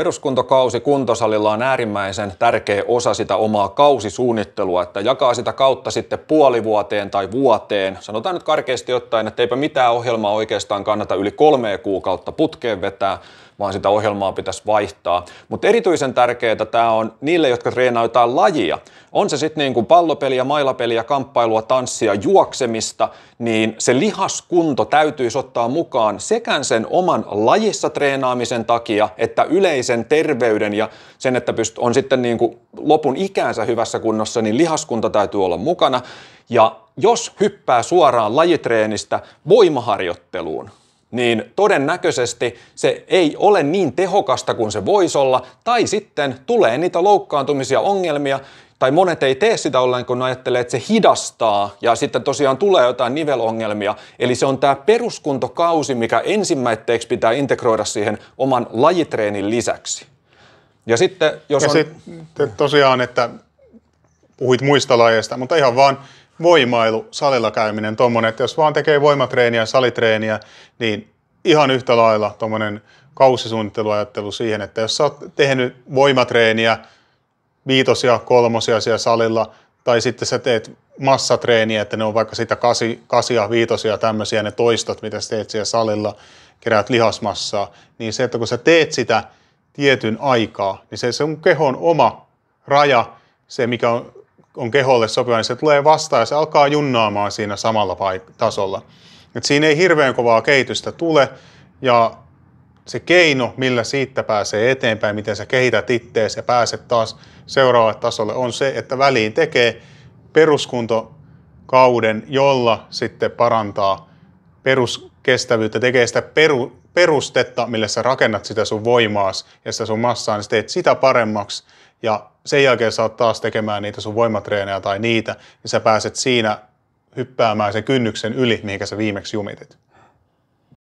Peruskuntokausi kuntosalilla on äärimmäisen tärkeä osa sitä omaa kausisuunnittelua, että jakaa sitä kautta sitten puolivuoteen tai vuoteen. Sanotaan nyt karkeasti ottaen, että eipä mitään ohjelmaa oikeastaan kannata yli kolme kuukautta putkeen vetää, vaan sitä ohjelmaa pitäisi vaihtaa. Mutta erityisen tärkeää tämä on niille, jotka treenaa jotain lajia. On se sitten niin kuin pallopeliä, mailapeliä, kamppailua, tanssia, juoksemista, niin se lihaskunto täytyisi ottaa mukaan sekä sen oman lajissa treenaamisen takia, että yleisen terveyden ja sen, että pyst- on sitten niin kuin lopun ikäänsä hyvässä kunnossa, niin lihaskunta täytyy olla mukana. Ja jos hyppää suoraan lajitreenistä voimaharjoitteluun, niin todennäköisesti se ei ole niin tehokasta kuin se voisi olla, tai sitten tulee niitä loukkaantumisia, ongelmia, tai monet ei tee sitä ollenkaan, kun ajattelee, että se hidastaa ja sitten tosiaan tulee jotain nivelongelmia. Eli se on tämä peruskuntokausi, mikä ensimmäitteeksi pitää integroida siihen oman lajitreenin lisäksi. Ja sitten jos ja on... sit, tosiaan, että puhuit muista lajeista, mutta ihan vaan voimailu, salilla käyminen, tommonen, että jos vaan tekee voimatreeniä, salitreeniä, niin ihan yhtä lailla tuommoinen kausisuunnitteluajattelu siihen, että jos sä oot tehnyt voimatreeniä, viitosia, kolmosia siellä salilla, tai sitten sä teet massatreeniä, että ne on vaikka sitä kasi, kasia, viitosia tämmöisiä ne toistot, mitä sä teet siellä salilla, keräät lihasmassaa, niin se, että kun sä teet sitä tietyn aikaa, niin se on kehon oma raja, se mikä on on keholle sopiva, niin se tulee vastaan ja se alkaa junnaamaan siinä samalla tasolla. Et siinä ei hirveän kovaa kehitystä tule ja se keino, millä siitä pääsee eteenpäin, miten sä kehität ittees ja pääset taas seuraavalle tasolle, on se, että väliin tekee peruskuntokauden, jolla sitten parantaa peruskestävyyttä, tekee sitä peru, perustetta, millä sä rakennat sitä sun voimaas ja sitä sun massaa, niin sä teet sitä paremmaksi ja sen jälkeen saat taas tekemään niitä sun voimatreenejä tai niitä, niin sä pääset siinä hyppäämään sen kynnyksen yli, mihinkä sä viimeksi jumitit.